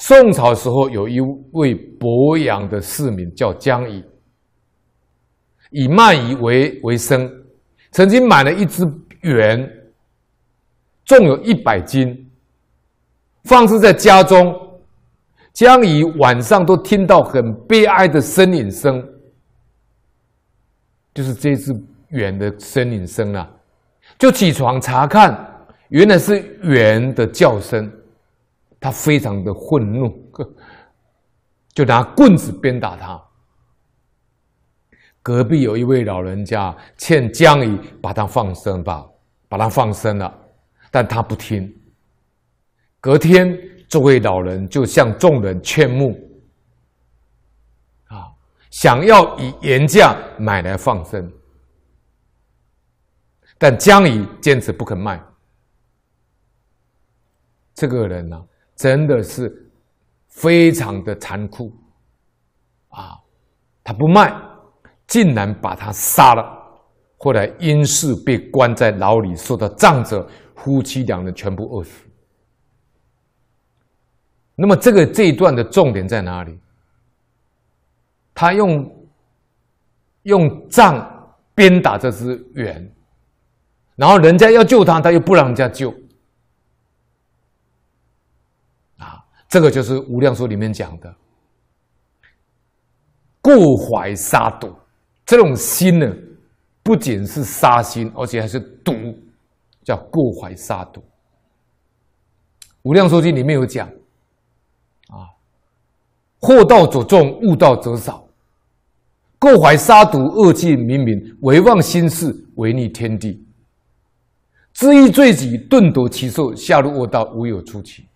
宋朝时候，有一位鄱阳的市民叫江乙，以卖鱼为为生，曾经买了一只圆，重有一百斤，放置在家中，江怡晚上都听到很悲哀的呻吟声，就是这只圆的呻吟声啊，就起床查看，原来是猿的叫声。他非常的愤怒，就拿棍子鞭打他。隔壁有一位老人家劝江鱼把他放生吧，把他放生了，但他不听。隔天，这位老人就向众人劝募，啊，想要以原价买来放生，但江鱼坚持不肯卖。这个人呢？真的是非常的残酷啊！他不卖，竟然把他杀了，后来因事被关在牢里，受到杖责，夫妻两人全部饿死。那么这个这一段的重点在哪里？他用用杖鞭打这只猿，然后人家要救他，他又不让人家救。这个就是《无量寿里面讲的“过怀杀毒”这种心呢，不仅是杀心，而且还是毒，叫“过怀杀毒”。《无量寿经》里面有讲：“啊，祸道者重，悟道者少；过怀杀毒，恶计明明，唯忘心事，违逆天地，知易罪己，顿夺其寿，下入恶道，无有出期。”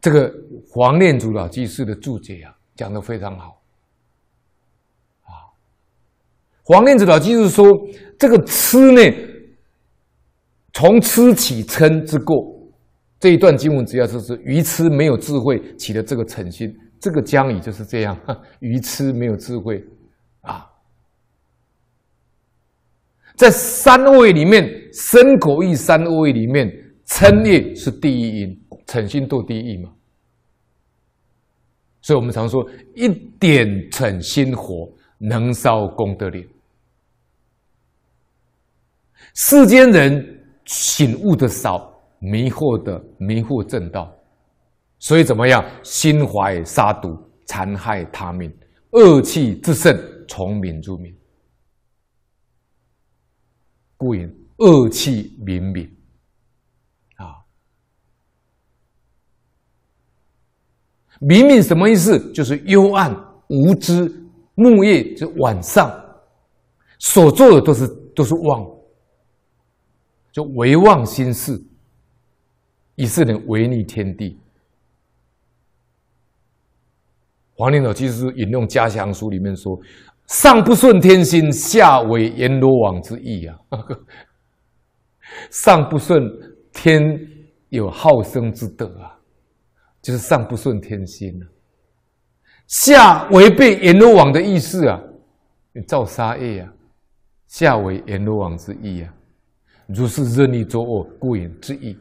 这个黄念祖老居士的注解啊，讲的非常好。啊，黄念祖老居士说：“这个吃呢，从吃起嗔之过。”这一段经文主要说是愚痴没有智慧起的这个嗔心，这个江语就是这样，愚 痴没有智慧啊。在三味里面，身口意三味里面，嗔业是第一因。诚信度第一嘛，所以我们常说一点诚心火能烧功德林。世间人醒悟的少，迷惑的迷惑正道，所以怎么样？心怀杀毒，残害他命，恶气自盛，从敏入民。故言恶气敏敏。明明什么意思？就是幽暗、无知、木叶，就晚上所做的都是都是妄，就唯妄心事，以是人为逆天地。黄领老其实引用《家乡书》里面说：“上不顺天心，下为阎罗王之意啊！上不顺天，有好生之德啊！”就是上不顺天心呐，下违背阎罗王的意思啊，造杀业啊，下为阎罗王之意啊，如是任意作恶，故引之意。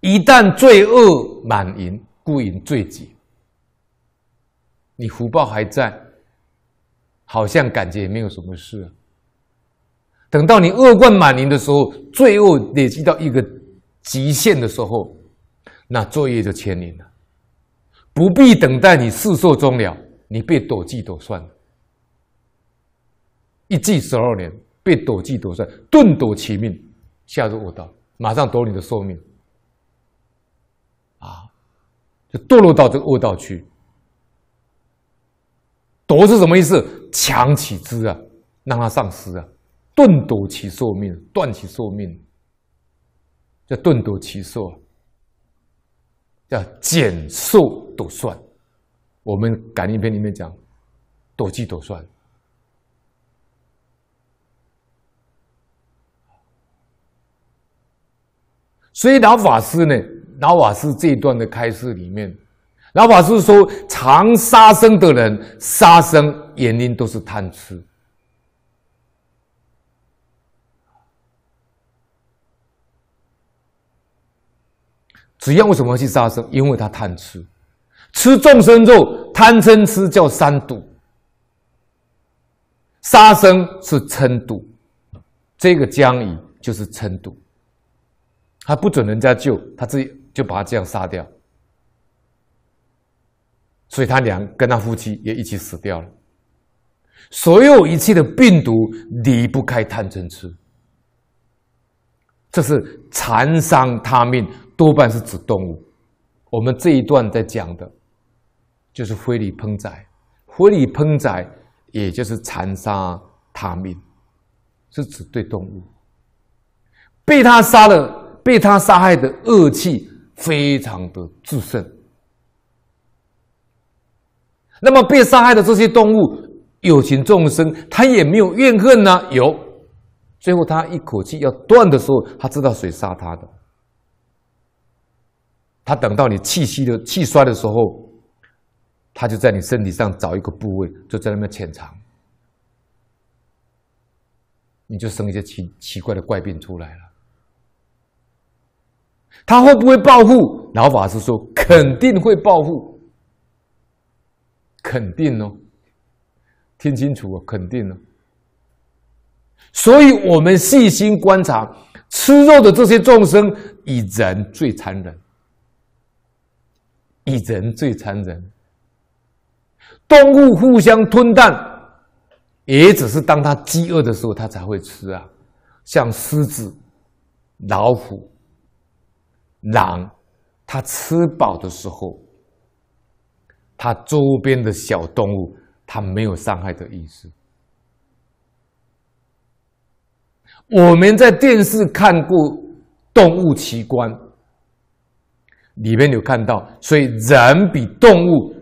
一旦罪恶满盈，故引罪己。你福报还在，好像感觉也没有什么事。等到你恶贯满盈的时候，罪恶累积到一个极限的时候。那作业就千年了，不必等待你世寿终了，你被躲计躲算了，一计十二年被躲计躲算，顿夺其命，下入恶道，马上夺你的寿命，啊，就堕落到这个恶道去。夺是什么意思？强其之啊，让他丧失啊，顿夺其寿命，断其寿命，叫顿夺其寿。要减寿抖算，我们感应篇里面讲，多计多算。所以老法师呢，老法师这一段的开示里面，老法师说，常杀生的人，杀生原因都是贪吃。子婴为什么去杀生？因为他贪吃，吃众生肉，贪嗔吃叫三度，杀生是嗔度，这个将鱼就是嗔度，他不准人家救，他自己就把他这样杀掉，所以他娘跟他夫妻也一起死掉了。所有一切的病毒离不开贪嗔痴，这是残伤他命。多半是指动物。我们这一段在讲的，就是非礼烹宰，非礼烹宰，也就是残杀他命，是指对动物。被他杀了，被他杀害的恶气非常的炽盛。那么被杀害的这些动物，有情众生，他也没有怨恨呢？有。最后他一口气要断的时候，他知道谁杀他的。他等到你气息的气衰的时候，他就在你身体上找一个部位，就在那边潜藏，你就生一些奇奇怪的怪病出来了。他会不会报复？老法师说肯定会报复，肯定哦，听清楚哦，肯定哦。所以我们细心观察吃肉的这些众生，以人最残忍。以人最残忍，动物互相吞蛋，也只是当它饥饿的时候，它才会吃啊。像狮子、老虎、狼，它吃饱的时候，它周边的小动物，它没有伤害的意思。我们在电视看过动物奇观。里面有看到，所以人比动物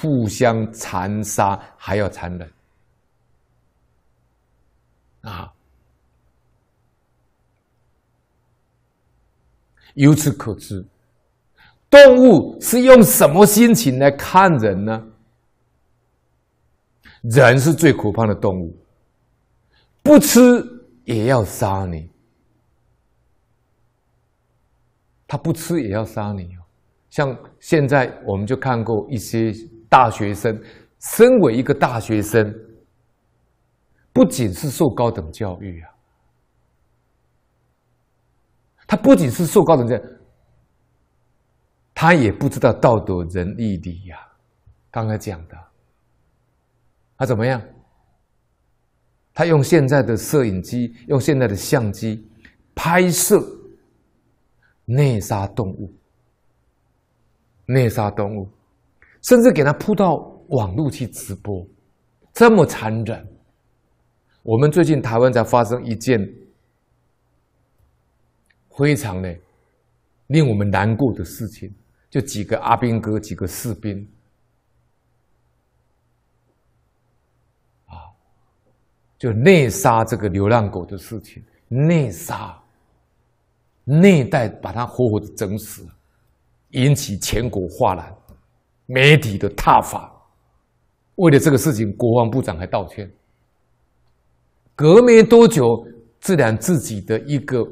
互相残杀还要残忍啊！由此可知，动物是用什么心情来看人呢？人是最可怕的动物，不吃也要杀你，他不吃也要杀你。像现在，我们就看过一些大学生，身为一个大学生，不仅是受高等教育啊，他不仅是受高等教育，他也不知道道德仁义礼呀。刚才讲的，他怎么样？他用现在的摄影机，用现在的相机拍摄内杀动物。虐杀动物，甚至给他铺到网络去直播，这么残忍。我们最近台湾才发生一件非常呢，令我们难过的事情，就几个阿兵哥、几个士兵，啊，就虐杀这个流浪狗的事情，虐杀、虐待，把他活活的整死。引起全国哗然，媒体的挞伐。为了这个事情，国防部长还道歉。隔没多久，自然自己的一个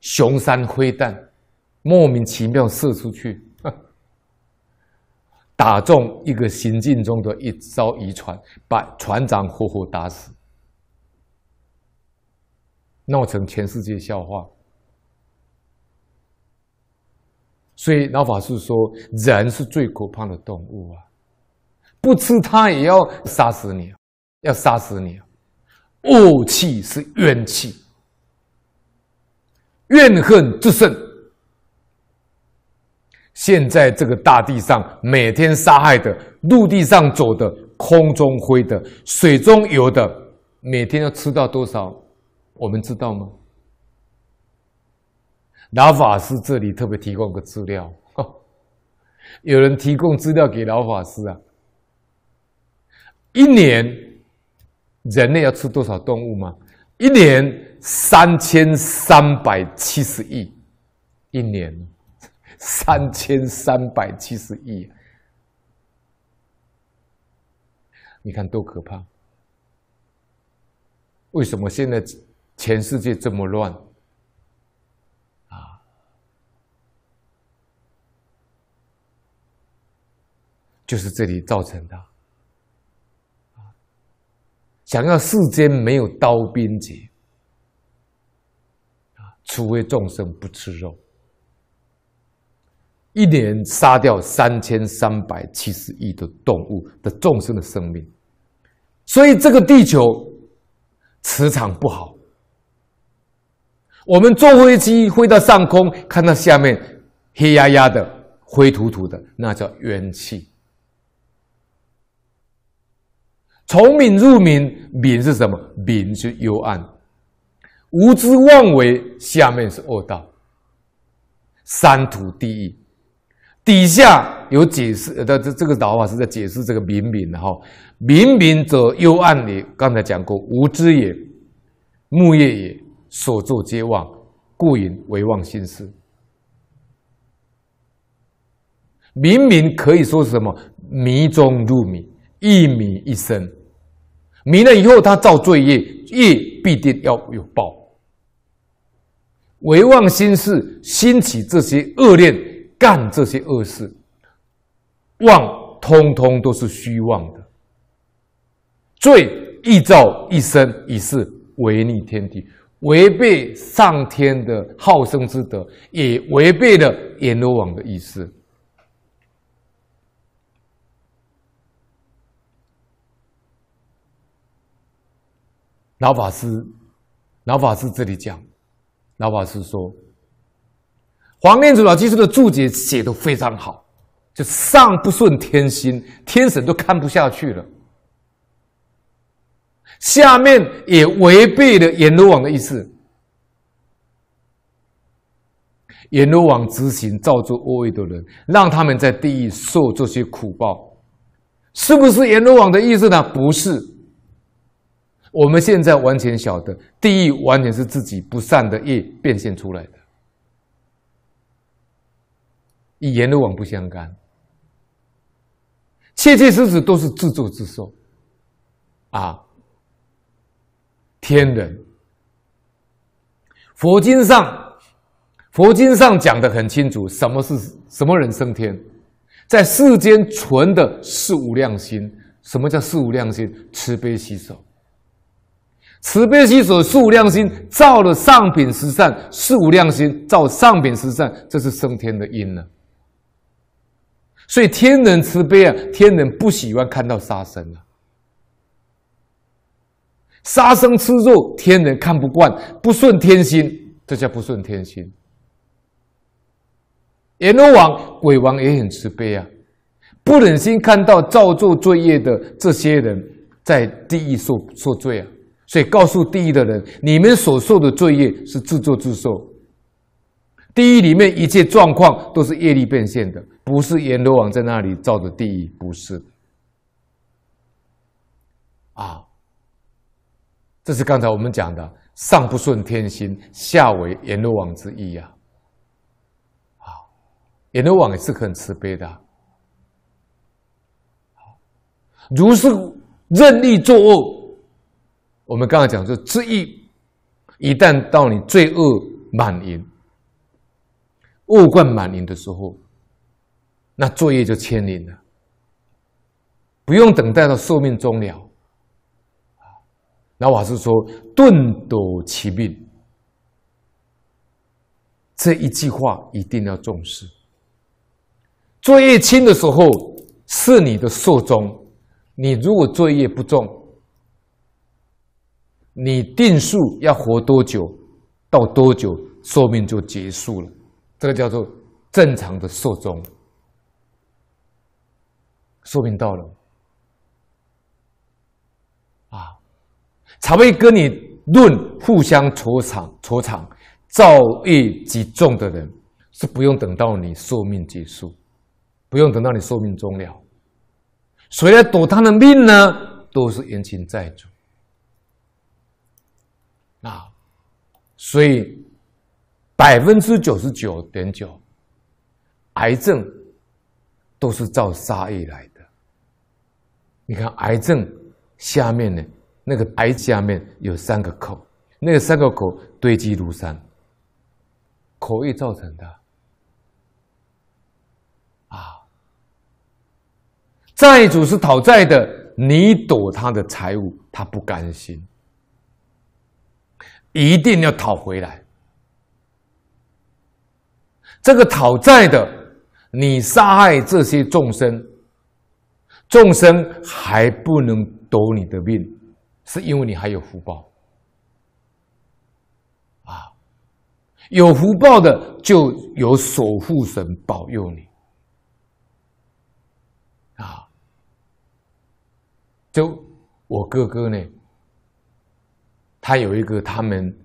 雄山灰弹，莫名其妙射出去，打中一个行进中的一艘渔船，把船长活活打死，闹成全世界笑话。所以老法师说，人是最可怕的动物啊！不吃它也要杀死你，要杀死你。恶气是怨气，怨恨之甚。现在这个大地上，每天杀害的，陆地上走的，空中飞的，水中游的，每天要吃到多少？我们知道吗？老法师这里特别提供个资料，有人提供资料给老法师啊？一年人类要吃多少动物吗？一年三千三百七十亿，一年 三千三百七十亿，你看多可怕！为什么现在全世界这么乱？就是这里造成的。想要世间没有刀兵劫，啊，除非众生不吃肉，一年杀掉三千三百七十亿的动物的众生的生命，所以这个地球磁场不好。我们坐飞机飞到上空，看到下面黑压压的、灰土土的，那叫冤气。从敏入敏，敏是什么？敏是幽暗，无知妄为。下面是恶道，三途地狱。底下有解释，这这个老法是在解释这个敏敏的哈。敏敏者，幽暗也。刚才讲过，无知也，木业也，所作皆妄，故云为妄心事。明明可以说是什么？迷中入冥。一迷一生，迷了以后，他造罪业，业必定要有报。唯望心事，兴起这些恶念，干这些恶事，妄通通都是虚妄的。罪一造一生，已是违逆天地，违背上天的好生之德，也违背了阎罗王的意思。老法师，老法师这里讲，老法师说，黄念祖老居士的注解写的非常好，就上不顺天心，天神都看不下去了，下面也违背了阎罗王的意思，阎罗王执行造作恶业的人，让他们在地狱受这些苦报，是不是阎罗王的意思呢？不是。我们现在完全晓得，地狱完全是自己不善的业变现出来的，与阎罗王不相干，切切实实都是自作自受，啊，天人，佛经上，佛经上讲的很清楚，什么是什么人升天，在世间存的是无量心，什么叫四无量心？慈悲喜手。慈悲心所数量心照了上品十善，数量心照上品十善，这是升天的因呢。所以天人慈悲啊，天人不喜欢看到杀生啊，杀生吃肉，天人看不惯，不顺天心，这叫不顺天心。阎罗王、鬼王也很慈悲啊，不忍心看到造作罪业的这些人在地狱受受罪啊。所以，告诉地狱的人，你们所受的罪业是自作自受。地狱里面一切状况都是业力变现的，不是阎罗王在那里造的地狱，不是。啊，这是刚才我们讲的，上不顺天心，下为阎罗王之意呀。啊，阎罗王也是很慈悲的。啊，如是任意作恶。我们刚刚讲说，这一一旦到你罪恶满盈、恶贯满盈的时候，那作业就千灵了，不用等待到寿命终了。我法是说：“顿躲其命。”这一句话一定要重视。作业轻的时候是你的寿终，你如果作业不重。你定数要活多久，到多久寿命就结束了，这个叫做正常的寿终。寿命到了，啊，才会跟你论互相酬偿酬偿造业极重的人是不用等到你寿命结束，不用等到你寿命终了，谁来赌他的命呢？都是冤亲债主。啊，所以百分之九十九点九，癌症都是造杀意来的。你看癌症下面呢，那个癌下面有三个口，那个三个口堆积如山，口以造成的。啊，债主是讨债的，你躲他的财物，他不甘心。一定要讨回来。这个讨债的，你杀害这些众生，众生还不能夺你的命，是因为你还有福报啊。有福报的就有守护神保佑你啊。就我哥哥呢。他有一个他们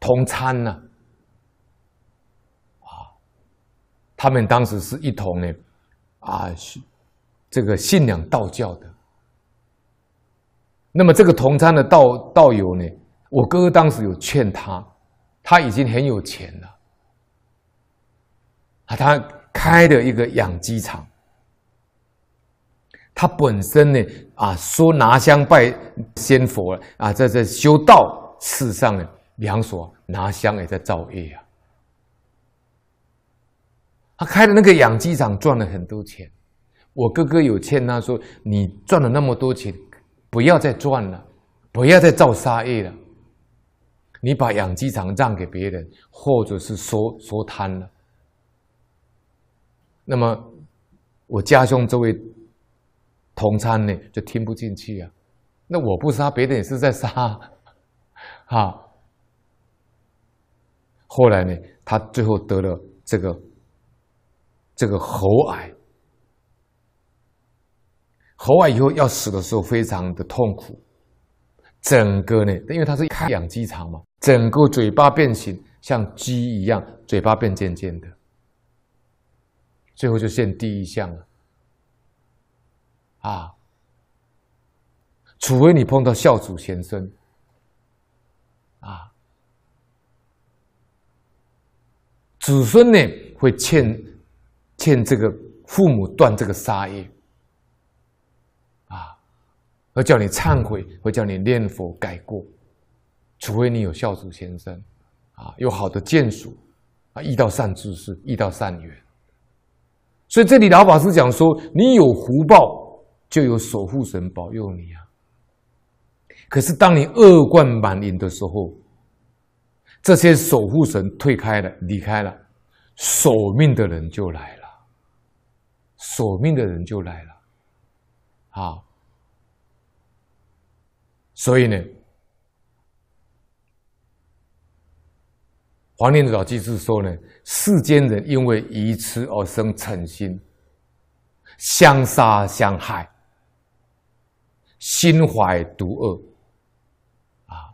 同餐呢，啊，他们当时是一同呢，啊，这个信仰道教的。那么这个同餐的道道友呢，我哥哥当时有劝他，他已经很有钱了，啊，他开的一个养鸡场。他本身呢，啊，说拿香拜先佛啊，在在修道世上呢，两所拿香也在造业呀。他开的那个养鸡场赚了很多钱，我哥哥有劝他说：“你赚了那么多钱，不要再赚了，不要再造杀业了。你把养鸡场让给别人，或者是说说贪了。”那么，我家兄这位。同参呢就听不进去啊，那我不杀，别人也是在杀，好。后来呢，他最后得了这个这个喉癌，喉癌以后要死的时候非常的痛苦，整个呢，因为他是开养鸡场嘛，整个嘴巴变形，像鸡一样，嘴巴变尖尖的，最后就现第一项了。啊，除非你碰到孝祖先生，啊，子孙呢会欠欠这个父母断这个杀业，啊，会叫你忏悔，会叫你念佛改过，除非你有孝祖先生，啊，有好的眷属，啊，遇到善知识，遇到善缘，所以这里老法师讲说，你有福报。就有守护神保佑你啊！可是当你恶贯满盈的时候，这些守护神退开了，离开了，索命的人就来了，索命的人就来了，啊！所以呢，黄念老居士说呢，世间人因为愚痴而生嗔心，相杀相害。心怀毒恶，啊，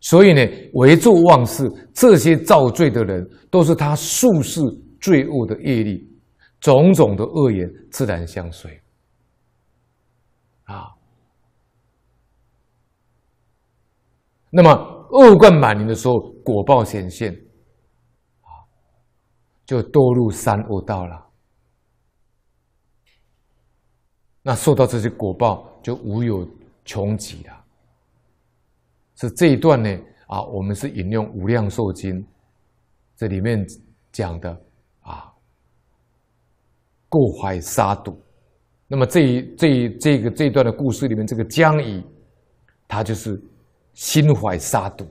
所以呢，为作妄事，这些造罪的人，都是他数世罪恶的业力，种种的恶言自然相随，啊，那么恶贯满盈的时候，果报显现，啊，就堕入三恶道了。那受到这些果报就无有穷极了，是这一段呢啊，我们是引用《无量寿经》，这里面讲的啊，过怀杀毒。那么这一这一这个这一段的故事里面，这个江乙，他就是心怀杀毒。